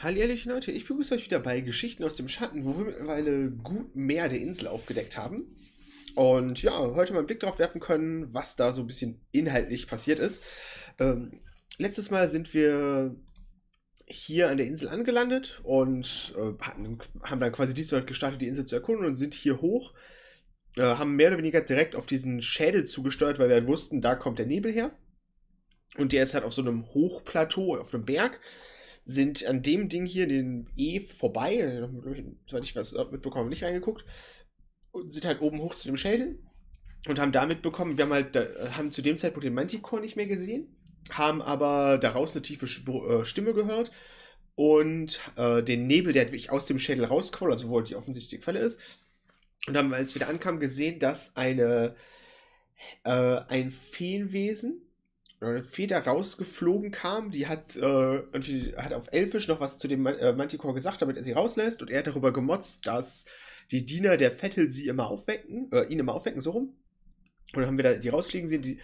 Hallihallo Leute, ich begrüße euch wieder bei Geschichten aus dem Schatten, wo wir mittlerweile gut mehr der Insel aufgedeckt haben. Und ja, heute mal einen Blick drauf werfen können, was da so ein bisschen inhaltlich passiert ist. Ähm, letztes Mal sind wir hier an der Insel angelandet und äh, hatten, haben dann quasi diesmal gestartet, die Insel zu erkunden und sind hier hoch. Äh, haben mehr oder weniger direkt auf diesen Schädel zugesteuert, weil wir halt wussten, da kommt der Nebel her. Und der ist halt auf so einem Hochplateau, auf einem Berg sind an dem Ding hier, den E vorbei, soweit ich was mitbekommen habe, nicht reingeguckt, und sind halt oben hoch zu dem Schädel und haben da mitbekommen, wir haben halt, haben zu dem Zeitpunkt den Manticore nicht mehr gesehen, haben aber daraus eine tiefe äh, Stimme gehört und äh, den Nebel, der wirklich aus dem Schädel rausquoll, also wo halt die offensichtliche Quelle ist, und haben, als wir da ankamen, gesehen, dass eine, äh, ein Feenwesen eine äh, Feder rausgeflogen kam, die hat, äh, hat auf Elfisch noch was zu dem äh, Manticore gesagt, damit er sie rauslässt und er hat darüber gemotzt, dass die Diener der Vettel sie immer aufwecken, äh, ihn immer aufwecken, so rum. Und dann haben wir da die rausfliegen sehen, die,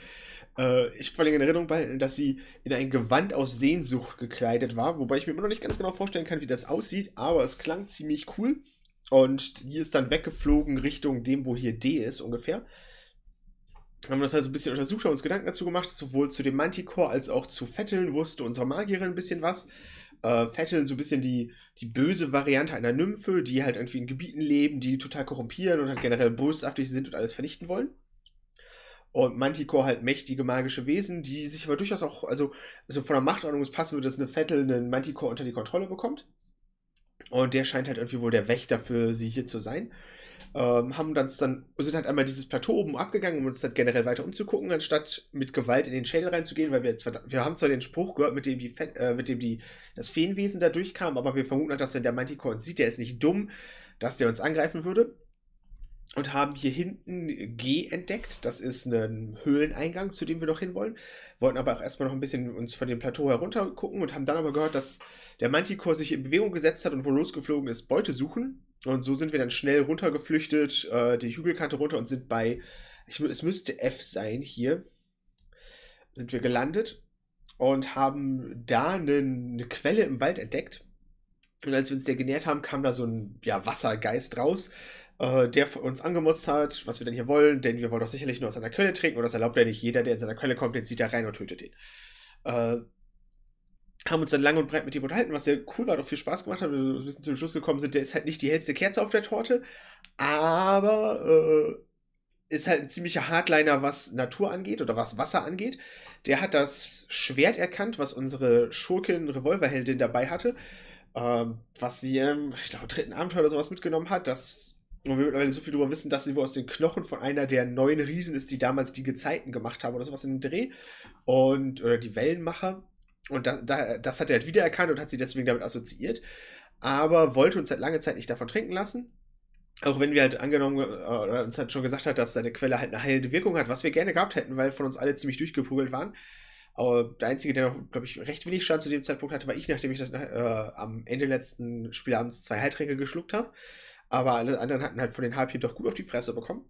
äh, ich vor allem in Erinnerung behalten, dass sie in ein Gewand aus Sehnsucht gekleidet war, wobei ich mir immer noch nicht ganz genau vorstellen kann, wie das aussieht, aber es klang ziemlich cool. Und die ist dann weggeflogen Richtung dem, wo hier D ist ungefähr haben wir das halt so ein bisschen untersucht, haben uns Gedanken dazu gemacht, sowohl zu dem Manticore als auch zu Vetteln wusste unsere Magierin ein bisschen was. Äh, Fetteln so ein bisschen die, die böse Variante einer Nymphe, die halt irgendwie in Gebieten leben, die total korrumpieren und halt generell boshaftig sind und alles vernichten wollen. Und Manticore halt mächtige magische Wesen, die sich aber durchaus auch, also, also von der Machtordnung passen würde, dass eine Vettel einen Manticore unter die Kontrolle bekommt. Und der scheint halt irgendwie wohl der Wächter für sie hier zu sein ähm, haben uns dann, sind halt einmal dieses Plateau oben abgegangen, um uns dann generell weiter umzugucken, anstatt mit Gewalt in den Schädel reinzugehen, weil wir jetzt, wir haben zwar den Spruch gehört, mit dem die, Fe äh, mit dem die, das Feenwesen da durchkam, aber wir vermuten halt, dass wenn der Manticore uns sieht, der ist nicht dumm, dass der uns angreifen würde. Und haben hier hinten G entdeckt. Das ist ein Höhleneingang, zu dem wir noch hinwollen. Wollten aber auch erstmal noch ein bisschen uns von dem Plateau herunter gucken und haben dann aber gehört, dass der Manticore sich in Bewegung gesetzt hat und wo losgeflogen ist, Beute suchen. Und so sind wir dann schnell runtergeflüchtet, äh, die Hügelkante runter und sind bei, ich, es müsste F sein hier, sind wir gelandet und haben da eine, eine Quelle im Wald entdeckt. Und als wir uns der genährt haben, kam da so ein ja, Wassergeist raus, äh, der uns angemutzt hat, was wir denn hier wollen, denn wir wollen doch sicherlich nur aus einer Quelle trinken und das erlaubt ja nicht jeder, der in seiner Quelle kommt, den zieht er rein und tötet ihn. Äh, haben uns dann lang und breit mit ihm unterhalten, was sehr cool war, und auch viel Spaß gemacht hat, wir sind ein bisschen zum Schluss gekommen sind, der ist halt nicht die hellste Kerze auf der Torte, aber äh, ist halt ein ziemlicher Hardliner, was Natur angeht oder was Wasser angeht. Der hat das Schwert erkannt, was unsere Schurkin Revolverheldin dabei hatte, äh, was sie im, ich glaube, dritten Abenteuer oder sowas mitgenommen hat, das und wir mittlerweile so viel darüber wissen, dass sie wohl aus den Knochen von einer der neuen Riesen ist, die damals die Gezeiten gemacht haben oder sowas in den Dreh. Und, oder die Wellenmacher. Und da, da, das hat er halt wiedererkannt und hat sie deswegen damit assoziiert. Aber wollte uns halt lange Zeit nicht davon trinken lassen. Auch wenn wir halt angenommen, oder äh, uns halt schon gesagt hat, dass seine Quelle halt eine heilende Wirkung hat, was wir gerne gehabt hätten, weil von uns alle ziemlich durchgepugelt waren. Aber der Einzige, der noch, glaube ich, recht wenig Schaden zu dem Zeitpunkt hatte, war ich, nachdem ich das äh, am Ende letzten Spielabends zwei Heiltränke geschluckt habe. Aber alle anderen hatten halt von den HP doch gut auf die Fresse bekommen.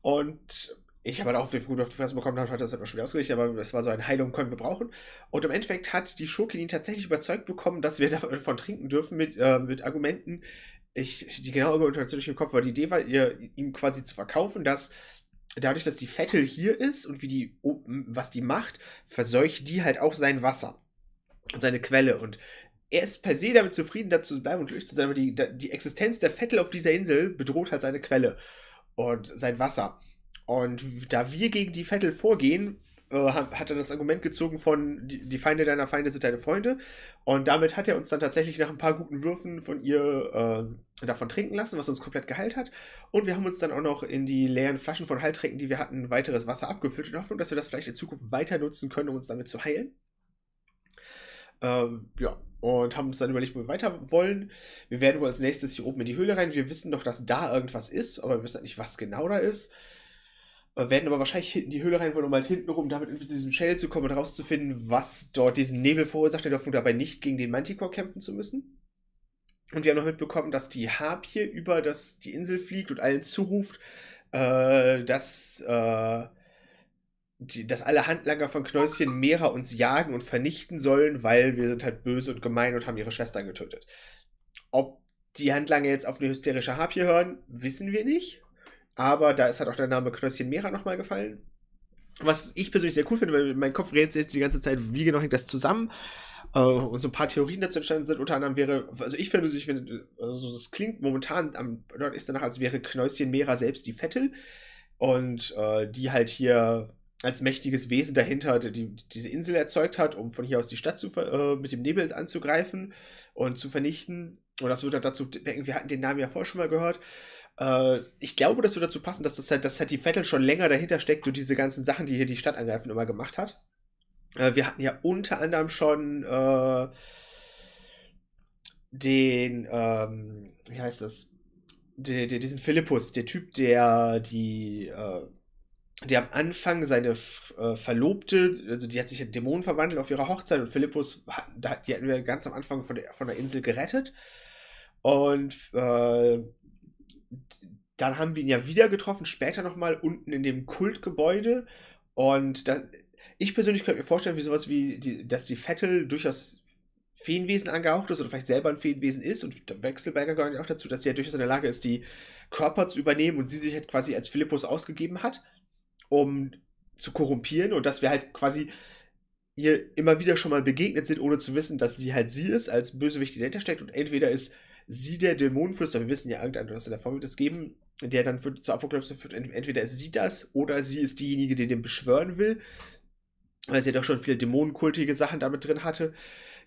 Und ich habe halt auch gut auf die Fresse bekommen, hat das halt noch schwer ausgerichtet, aber es war so ein Heilung, können wir brauchen. Und im Endeffekt hat die ihn tatsächlich überzeugt bekommen, dass wir davon trinken dürfen mit, äh, mit Argumenten, ich, die genaue Argumentation nicht im Kopf, weil die Idee war, ihr, ihm quasi zu verkaufen, dass dadurch, dass die Vettel hier ist und wie die, was die macht, verseucht die halt auch sein Wasser und seine Quelle. Und er ist per se damit zufrieden, dazu zu bleiben und glücklich zu sein, aber die, die Existenz der Vettel auf dieser Insel bedroht halt seine Quelle und sein Wasser. Und da wir gegen die Vettel vorgehen, äh, hat er das Argument gezogen von die, die, Feinde deiner Feinde sind deine Freunde. Und damit hat er uns dann tatsächlich nach ein paar guten Würfen von ihr äh, davon trinken lassen, was uns komplett geheilt hat. Und wir haben uns dann auch noch in die leeren Flaschen von Heiltränken, die wir hatten, weiteres Wasser abgefüllt, in Hoffnung, dass wir das vielleicht in Zukunft weiter nutzen können, um uns damit zu heilen. Ähm, ja, und haben uns dann überlegt, wo wir weiter wollen. Wir werden wohl als nächstes hier oben in die Höhle rein. Wir wissen doch, dass da irgendwas ist, aber wir wissen halt nicht, was genau da ist. Äh, werden aber wahrscheinlich hinten die Höhle rein wollen, um halt hinten rum damit in diesem Shell zu kommen und rauszufinden, was dort diesen Nebel verursacht, in der Hoffnung dabei nicht gegen den Manticore kämpfen zu müssen. Und wir haben noch mitbekommen, dass die Harpie über das, die Insel fliegt und allen zuruft, äh, dass, äh, die, dass alle Handlanger von Knäuschen Mera uns jagen und vernichten sollen, weil wir sind halt böse und gemein und haben ihre Schwestern getötet. Ob die Handlanger jetzt auf eine hysterische Harpie hören, wissen wir nicht. Aber da ist halt auch der Name Knöschen Mera nochmal gefallen. Was ich persönlich sehr cool finde, weil mein Kopf rätselt jetzt die ganze Zeit, wie genau hängt das zusammen. Äh, und so ein paar Theorien dazu entstanden sind. Unter anderem wäre, also ich finde, ich finde also das klingt momentan am ist danach, als wäre Knäuschen Mera selbst die Vettel. Und äh, die halt hier als mächtiges Wesen dahinter die, diese Insel erzeugt hat, um von hier aus die Stadt zu, äh, mit dem Nebel anzugreifen und zu vernichten. Und das würde dann dazu denken, wir hatten den Namen ja vorher schon mal gehört. Äh, ich glaube, das würde dazu passen, dass das halt, dass halt die Vettel schon länger dahinter steckt durch diese ganzen Sachen, die hier die Stadt angreifen, immer gemacht hat. Äh, wir hatten ja unter anderem schon äh, den, ähm, wie heißt das? Den, den, diesen Philippus, der Typ, der die äh, der am Anfang seine äh, Verlobte, also die hat sich in Dämonen verwandelt auf ihrer Hochzeit und Philippus, die hatten wir ganz am Anfang von der, von der Insel gerettet. Und äh, dann haben wir ihn ja wieder getroffen, später nochmal unten in dem Kultgebäude. Und das, ich persönlich könnte mir vorstellen, wie sowas wie, die, dass die Vettel durchaus Feenwesen angehaucht ist oder vielleicht selber ein Feenwesen ist und Wechselberger gehört auch dazu, dass sie ja durchaus in der Lage ist, die Körper zu übernehmen und sie sich halt quasi als Philippus ausgegeben hat, um zu korrumpieren und dass wir halt quasi ihr immer wieder schon mal begegnet sind, ohne zu wissen, dass sie halt sie ist, als Bösewicht, die dahinter steckt und entweder ist sie der Dämonenflüsterer, wir wissen ja irgendeinen aus der wird es geben, der dann für, zur Apokalypse führt, entweder ist sie das oder sie ist diejenige, die den beschwören will weil sie ja doch schon viele dämonenkultige Sachen damit drin hatte.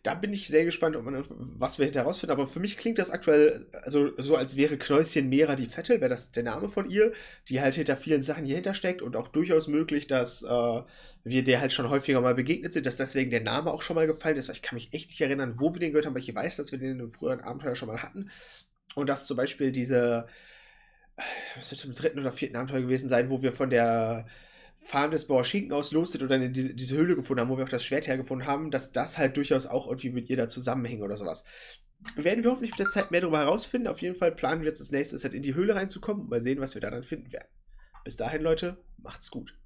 Da bin ich sehr gespannt, man, was wir hinterher rausfinden. Aber für mich klingt das aktuell also, so, als wäre Knäuschen Mera die Vettel, wäre das der Name von ihr, die halt hinter vielen Sachen hier hintersteckt und auch durchaus möglich, dass äh, wir der halt schon häufiger mal begegnet sind, dass deswegen der Name auch schon mal gefallen ist. Weil ich kann mich echt nicht erinnern, wo wir den gehört haben, weil ich weiß, dass wir den in früheren Abenteuer schon mal hatten. Und dass zum Beispiel diese, äh, was wird im dritten oder vierten Abenteuer gewesen sein, wo wir von der farbendes Borschinken auslostet Losted oder diese, diese Höhle gefunden haben, wo wir auch das Schwert hergefunden haben, dass das halt durchaus auch irgendwie mit ihr da zusammenhängt oder sowas. Werden wir hoffentlich mit der Zeit mehr darüber herausfinden. Auf jeden Fall planen wir jetzt als nächstes halt in die Höhle reinzukommen und mal sehen, was wir da dann finden werden. Bis dahin, Leute, macht's gut.